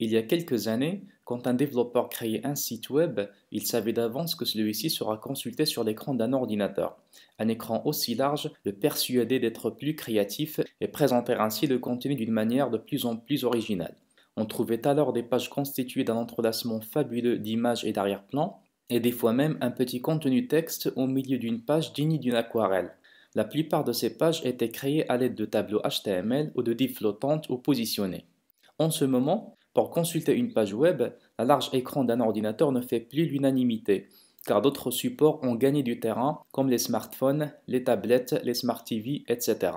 Il y a quelques années, quand un développeur créait un site web, il savait d'avance que celui-ci sera consulté sur l'écran d'un ordinateur. Un écran aussi large le persuadait d'être plus créatif et présenter ainsi le contenu d'une manière de plus en plus originale. On trouvait alors des pages constituées d'un entrelacement fabuleux d'images et darrière plan et des fois même un petit contenu texte au milieu d'une page digne d'une aquarelle. La plupart de ces pages étaient créées à l'aide de tableaux HTML ou de divs flottantes ou positionnées. En ce moment, pour consulter une page web, un large écran d'un ordinateur ne fait plus l'unanimité, car d'autres supports ont gagné du terrain, comme les smartphones, les tablettes, les smart TV, etc.